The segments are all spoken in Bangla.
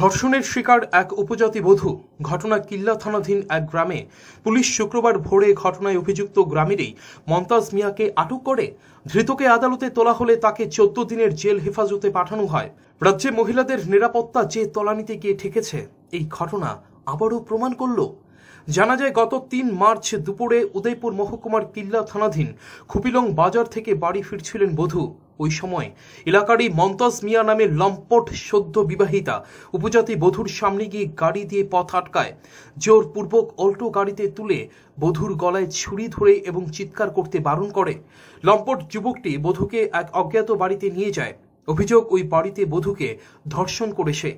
ধর্ষণের শিকার এক উপজাতি বধূ ঘটনা কিল্লা থানাধীন এক গ্রামে পুলিশ শুক্রবার ভোরে ঘটনায় অভিযুক্ত গ্রামেরই মমতাজ মিয়াকে আটক করে ধৃতকে আদালতে তোলা হলে তাকে চোদ্দ দিনের জেল হেফাজতে পাঠানো হয় রাজ্যে মহিলাদের নিরাপত্তা যে তলানিতে গিয়ে ঠেকেছে এই ঘটনা আবারও প্রমাণ করল জানা যায় গত তিন মার্চ দুপুরে উদয়পুর মহকুমার কিল্লা থানাধীন খুপিলং বাজার থেকে বাড়ি ফিরছিলেন বধূ ওই সময় এলাকারই মন্তাজ মিয়া নামে লম্পট সদ্য বিবাহিতা উপজাতি বধুর সামনে গিয়ে গাড়ি দিয়ে পথ আটকায় জোরপূর্বক অল্টো গাড়িতে তুলে বধুর গলায় ছুরি ধরে এবং চিৎকার করতে বারণ করে লম্পট যুবকটি বধুকে এক অজ্ঞাত বাড়িতে নিয়ে যায় অভিযোগ ওই বাড়িতে বধুকে ধর্ষণ করেছে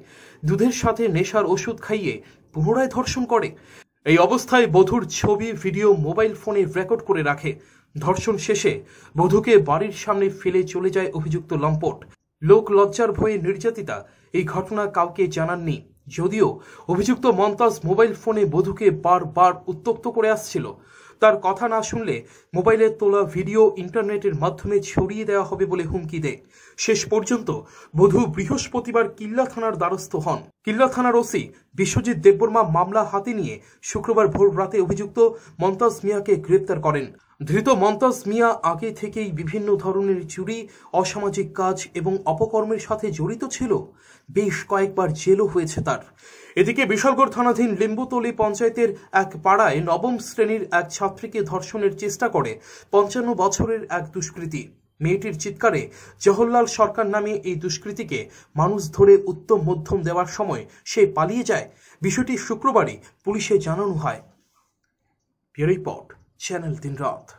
দুধের সাথে নেশার ওষুধ খাইয়ে পুনরায় ধর্ষণ করে এই অবস্থায় বধুর ছবি ভিডিও মোবাইল ফোনে রেকর্ড করে রাখে ধর্ষণ শেষে বধুকে বাড়ির সামনে ফেলে চলে যায় অভিযুক্ত লম্পট লোক লজ্জার ভয়ে নির্যাতিতা এই ঘটনা কাউকে জানাননি যদিও অভিযুক্ত মন্তাজ মোবাইল ফোনে বধুকে বারবার উত্তপ্ত করে আসছিল তার কথা না শুনলে মোবাইলের তোলা ভিডিও ইন্টারনেটের মাধ্যমে ছড়িয়ে দেওয়া হবে বলে হুমকি দেয় শেষ পর্যন্ত বধূ বৃহস্পতিবার কিল্লা থানার দ্বারস্থ হন কিল্লা থানার ওসি বিশ্বজিৎ দেববর্মা মামলা হাতে নিয়ে শুক্রবার ভোর রাতে অভিযুক্ত মন্তাজ মিয়াকে গ্রেপ্তার করেন ধৃত মমতাজ মিয়া আগে থেকেই বিভিন্ন ধরনের চুরি অসামাজিক কাজ এবং অপকর্মের সাথে জড়িত ছিল বেশ কয়েকবার জেলও হয়েছে তার এদিকে বিশালগড় থানাধীন লিম্বুতলি পঞ্চায়েতের এক পাড়ায় নবম শ্রেণীর এক ছাত্রীকে ধর্ষণের চেষ্টা করে পঞ্চান্ন বছরের এক দুষ্কৃতী মেয়েটির চিৎকারে জহরলাল সরকার নামে এই দুষ্কৃতীকে মানুষ ধরে উত্তম মধ্যম দেওয়ার সময় সে পালিয়ে যায় বিষয়টি শুক্রবারই পুলিশে জানানো হয় রিপোর্ট Channel din rad.